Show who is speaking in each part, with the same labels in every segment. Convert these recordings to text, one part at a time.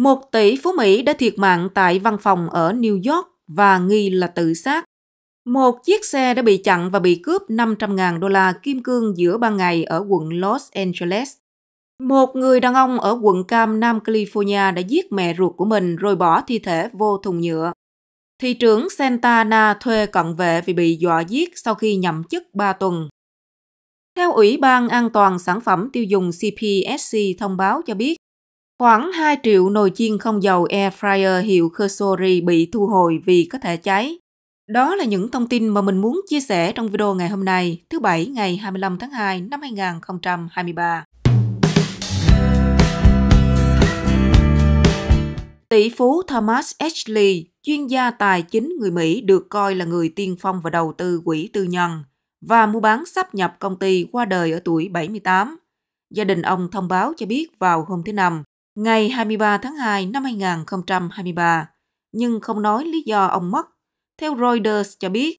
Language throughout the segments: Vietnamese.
Speaker 1: Một tỷ phú Mỹ đã thiệt mạng tại văn phòng ở New York và nghi là tự sát. Một chiếc xe đã bị chặn và bị cướp 500.000 đô la kim cương giữa ban ngày ở quận Los Angeles. Một người đàn ông ở quận Cam, Nam California đã giết mẹ ruột của mình rồi bỏ thi thể vô thùng nhựa. Thị trưởng Santana thuê cận vệ vì bị dọa giết sau khi nhậm chức 3 tuần. Theo Ủy ban An toàn Sản phẩm Tiêu dùng CPSC thông báo cho biết, Khoảng 2 triệu nồi chiên không dầu air fryer hiệu Kesori bị thu hồi vì có thể cháy. Đó là những thông tin mà mình muốn chia sẻ trong video ngày hôm nay, thứ Bảy ngày 25 tháng 2 năm 2023. Tỷ phú Thomas Ashley, chuyên gia tài chính người Mỹ được coi là người tiên phong và đầu tư quỹ tư nhân và mua bán sắp nhập công ty qua đời ở tuổi 78. Gia đình ông thông báo cho biết vào hôm thứ Năm, ngày 23 tháng 2 năm 2023, nhưng không nói lý do ông mất, theo Reuters cho biết.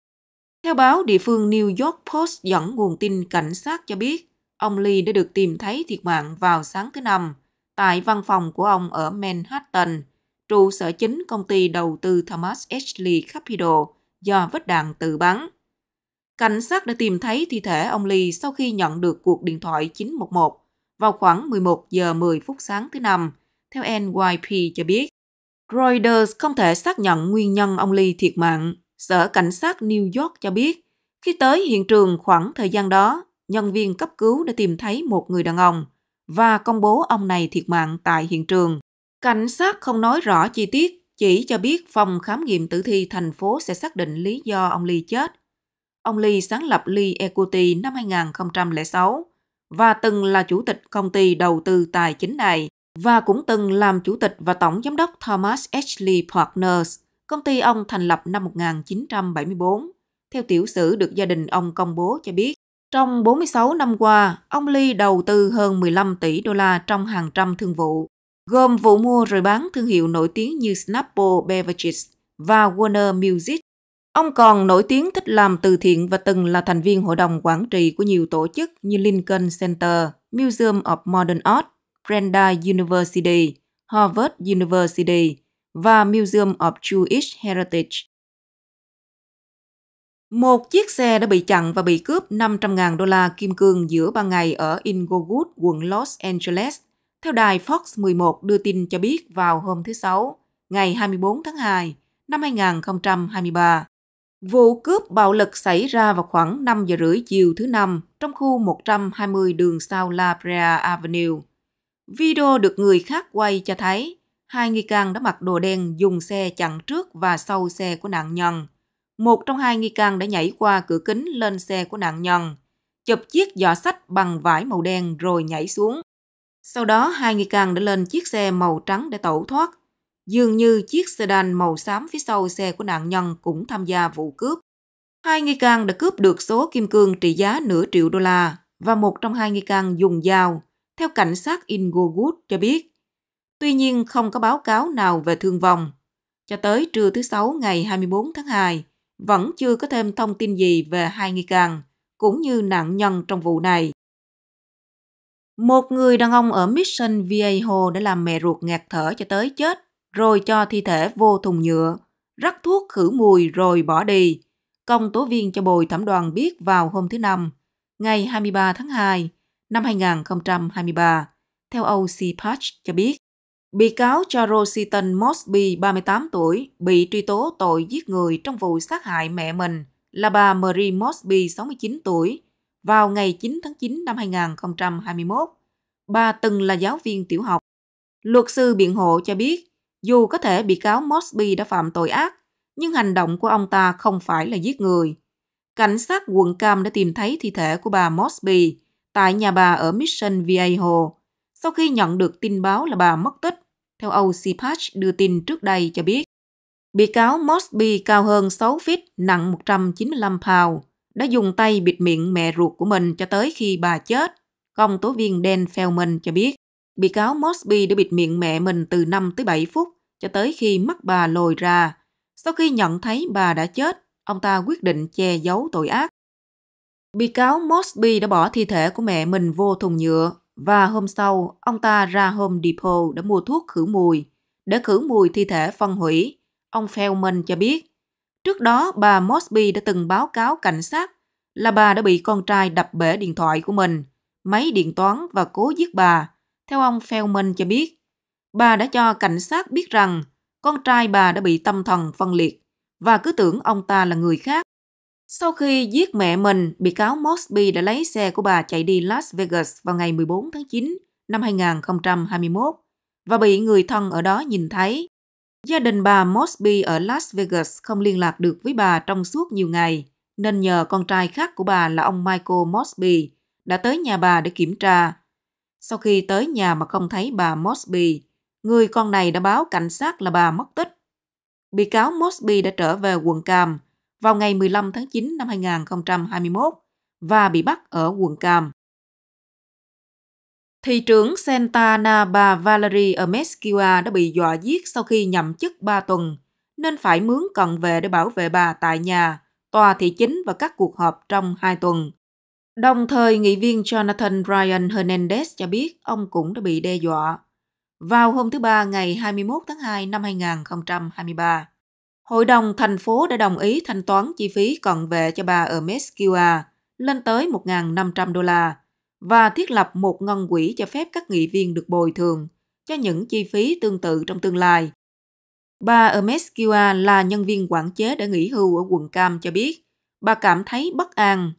Speaker 1: Theo báo địa phương New York Post dẫn nguồn tin cảnh sát cho biết, ông Lee đã được tìm thấy thiệt mạng vào sáng thứ Năm tại văn phòng của ông ở Manhattan, trụ sở chính công ty đầu tư Thomas H. Lee Capital do vết đạn tự bắn. Cảnh sát đã tìm thấy thi thể ông Lee sau khi nhận được cuộc điện thoại 911 vào khoảng 11 giờ 10 phút sáng thứ Năm, theo NYP cho biết. Reuters không thể xác nhận nguyên nhân ông Lee thiệt mạng. Sở Cảnh sát New York cho biết, khi tới hiện trường khoảng thời gian đó, nhân viên cấp cứu đã tìm thấy một người đàn ông và công bố ông này thiệt mạng tại hiện trường. Cảnh sát không nói rõ chi tiết, chỉ cho biết phòng khám nghiệm tử thi thành phố sẽ xác định lý do ông Lee chết. Ông Lee sáng lập Lee Equity năm 2006 và từng là chủ tịch công ty đầu tư tài chính này và cũng từng làm chủ tịch và tổng giám đốc Thomas Ashley Partners, công ty ông thành lập năm 1974. Theo tiểu sử được gia đình ông công bố cho biết, trong 46 năm qua, ông Lee đầu tư hơn 15 tỷ đô la trong hàng trăm thương vụ, gồm vụ mua rồi bán thương hiệu nổi tiếng như Snapple Beverages và Warner Music Ông còn nổi tiếng thích làm từ thiện và từng là thành viên hội đồng quản trị của nhiều tổ chức như Lincoln Center, Museum of Modern Art, Brandeis University, Harvard University và Museum of Jewish Heritage. Một chiếc xe đã bị chặn và bị cướp 500.000 đô la kim cương giữa ban ngày ở Inglewood, quận Los Angeles, theo đài Fox 11 đưa tin cho biết vào hôm thứ Sáu, ngày 24 tháng 2 năm 2023. Vụ cướp bạo lực xảy ra vào khoảng 5 giờ rưỡi chiều thứ Năm trong khu 120 đường Sao La Brea Avenue. Video được người khác quay cho thấy hai nghi can đã mặc đồ đen dùng xe chặn trước và sau xe của nạn nhân. Một trong hai nghi can đã nhảy qua cửa kính lên xe của nạn nhân, chụp chiếc giỏ sách bằng vải màu đen rồi nhảy xuống. Sau đó hai nghi can đã lên chiếc xe màu trắng để tẩu thoát Dường như chiếc sedan màu xám phía sau xe của nạn nhân cũng tham gia vụ cướp. Hai nghi can đã cướp được số kim cương trị giá nửa triệu đô la và một trong hai nghi can dùng dao, theo cảnh sát Inglewood cho biết. Tuy nhiên không có báo cáo nào về thương vong. Cho tới trưa thứ Sáu ngày 24 tháng 2, vẫn chưa có thêm thông tin gì về hai nghi can, cũng như nạn nhân trong vụ này. Một người đàn ông ở Mission Viejo đã làm mẹ ruột ngạt thở cho tới chết rồi cho thi thể vô thùng nhựa, rắc thuốc khử mùi rồi bỏ đi. Công tố viên cho bồi thẩm đoàn biết vào hôm thứ Năm, ngày 23 tháng 2 năm 2023, theo Patch cho biết. Bị cáo Charlesiton Mosby, 38 tuổi, bị truy tố tội giết người trong vụ sát hại mẹ mình là bà Marie Mosby, 69 tuổi, vào ngày 9 tháng 9 năm 2021. Bà từng là giáo viên tiểu học. Luật sư biện hộ cho biết dù có thể bị cáo Mosby đã phạm tội ác, nhưng hành động của ông ta không phải là giết người. Cảnh sát quận Cam đã tìm thấy thi thể của bà Mosby tại nhà bà ở Mission Viejo sau khi nhận được tin báo là bà mất tích, theo OC Patch đưa tin trước đây cho biết. Bị cáo Mosby cao hơn 6 feet, nặng 195 pound, đã dùng tay bịt miệng mẹ ruột của mình cho tới khi bà chết, công tố viên Dan Feldman cho biết. Bị cáo Mosby đã bịt miệng mẹ mình từ 5 tới 7 phút cho tới khi mắt bà lồi ra. Sau khi nhận thấy bà đã chết, ông ta quyết định che giấu tội ác. Bị cáo Mosby đã bỏ thi thể của mẹ mình vô thùng nhựa và hôm sau, ông ta ra Home Depot để mua thuốc khử mùi. Để khử mùi thi thể phân hủy, ông Feldman cho biết. Trước đó, bà Mosby đã từng báo cáo cảnh sát là bà đã bị con trai đập bể điện thoại của mình, máy điện toán và cố giết bà theo ông Feldman cho biết, bà đã cho cảnh sát biết rằng con trai bà đã bị tâm thần phân liệt và cứ tưởng ông ta là người khác. Sau khi giết mẹ mình, bị cáo Mosby đã lấy xe của bà chạy đi Las Vegas vào ngày 14 tháng 9 năm 2021 và bị người thân ở đó nhìn thấy. Gia đình bà Mosby ở Las Vegas không liên lạc được với bà trong suốt nhiều ngày, nên nhờ con trai khác của bà là ông Michael Mosby đã tới nhà bà để kiểm tra sau khi tới nhà mà không thấy bà Mosby, người con này đã báo cảnh sát là bà mất tích. Bị cáo Mosby đã trở về quận Cam vào ngày 15 tháng 9 năm 2021 và bị bắt ở quận Cam. Thị trưởng Santana bà Valerie Amesquiwa đã bị dọa giết sau khi nhậm chức 3 tuần, nên phải mướn cận vệ để bảo vệ bà tại nhà, tòa thị chính và các cuộc họp trong 2 tuần. Đồng thời, nghị viên Jonathan Ryan Hernandez cho biết ông cũng đã bị đe dọa. Vào hôm thứ Ba ngày 21 tháng 2 năm 2023, Hội đồng thành phố đã đồng ý thanh toán chi phí cận vệ cho bà ở Mesquia lên tới 1.500 đô la và thiết lập một ngân quỹ cho phép các nghị viên được bồi thường cho những chi phí tương tự trong tương lai. Bà ở là nhân viên quản chế đã nghỉ hưu ở quận Cam cho biết bà cảm thấy bất an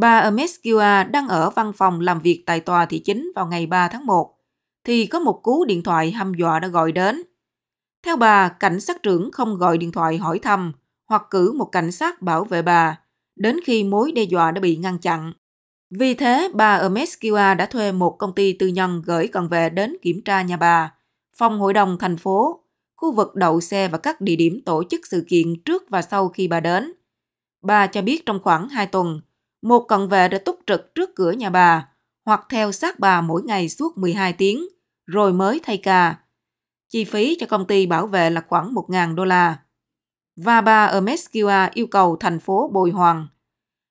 Speaker 1: Bà Amescua đang ở văn phòng làm việc tại tòa thị chính vào ngày 3 tháng 1, thì có một cú điện thoại hăm dọa đã gọi đến. Theo bà, cảnh sát trưởng không gọi điện thoại hỏi thăm hoặc cử một cảnh sát bảo vệ bà, đến khi mối đe dọa đã bị ngăn chặn. Vì thế, bà Amescua đã thuê một công ty tư nhân gửi cận vệ đến kiểm tra nhà bà, phòng hội đồng thành phố, khu vực đậu xe và các địa điểm tổ chức sự kiện trước và sau khi bà đến. Bà cho biết trong khoảng 2 tuần, một cận vệ đã túc trực trước cửa nhà bà, hoặc theo sát bà mỗi ngày suốt 12 tiếng, rồi mới thay ca. Chi phí cho công ty bảo vệ là khoảng 1.000 đô la. Và bà ở Mesquia yêu cầu thành phố bồi hoàn.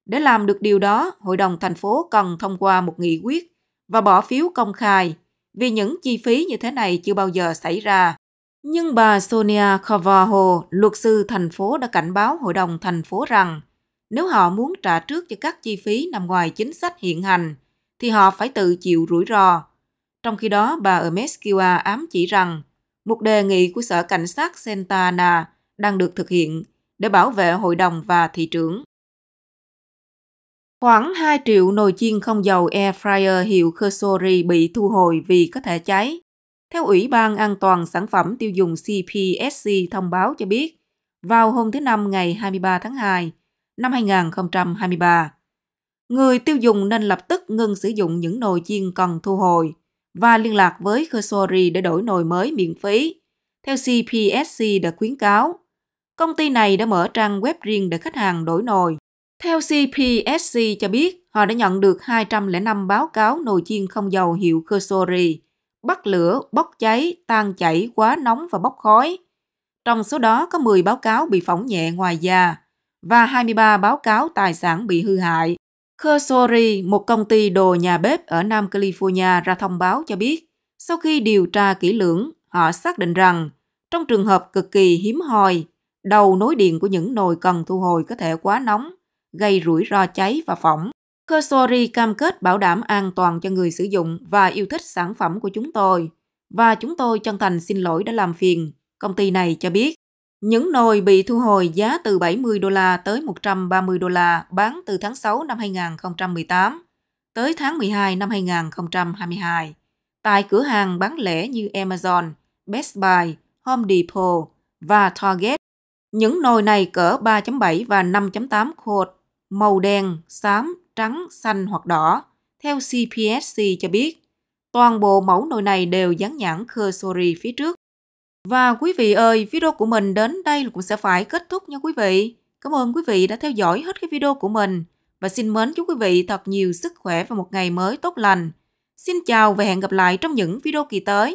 Speaker 1: Để làm được điều đó, hội đồng thành phố cần thông qua một nghị quyết và bỏ phiếu công khai vì những chi phí như thế này chưa bao giờ xảy ra. Nhưng bà Sonia Carvajal, luật sư thành phố đã cảnh báo hội đồng thành phố rằng nếu họ muốn trả trước cho các chi phí nằm ngoài chính sách hiện hành, thì họ phải tự chịu rủi ro. Trong khi đó, bà Emesquiwa ám chỉ rằng một đề nghị của Sở Cảnh sát Santa Ana đang được thực hiện để bảo vệ hội đồng và thị trưởng. Khoảng 2 triệu nồi chiên không dầu air fryer hiệu Kersori bị thu hồi vì có thể cháy. Theo Ủy ban An toàn Sản phẩm Tiêu dùng CPSC thông báo cho biết, vào hôm thứ Năm ngày 23 tháng 2, năm 2023. Người tiêu dùng nên lập tức ngừng sử dụng những nồi chiên cần thu hồi và liên lạc với Khosori để đổi nồi mới miễn phí. Theo CPSC đã khuyến cáo, công ty này đã mở trang web riêng để khách hàng đổi nồi. Theo CPSC cho biết, họ đã nhận được 205 báo cáo nồi chiên không dầu hiệu Khosori, bắt lửa, bốc cháy, tan chảy, quá nóng và bốc khói. Trong số đó có 10 báo cáo bị phỏng nhẹ ngoài da, và 23 báo cáo tài sản bị hư hại. Kersori, một công ty đồ nhà bếp ở Nam California ra thông báo cho biết, sau khi điều tra kỹ lưỡng, họ xác định rằng trong trường hợp cực kỳ hiếm hoi, đầu nối điện của những nồi cần thu hồi có thể quá nóng, gây rủi ro cháy và phỏng. Kersori cam kết bảo đảm an toàn cho người sử dụng và yêu thích sản phẩm của chúng tôi. Và chúng tôi chân thành xin lỗi đã làm phiền, công ty này cho biết. Những nồi bị thu hồi giá từ 70 đô la tới 130 đô la bán từ tháng 6 năm 2018 tới tháng 12 năm 2022 tại cửa hàng bán lẻ như Amazon, Best Buy, Home Depot và Target. Những nồi này cỡ 3.7 và 5.8 cột, màu đen, xám, trắng, xanh hoặc đỏ, theo CPSC cho biết. Toàn bộ mẫu nồi này đều dán nhãn Cursori phía trước và quý vị ơi, video của mình đến đây cũng sẽ phải kết thúc nha quý vị. Cảm ơn quý vị đã theo dõi hết cái video của mình và xin mến chúc quý vị thật nhiều sức khỏe và một ngày mới tốt lành. Xin chào và hẹn gặp lại trong những video kỳ tới.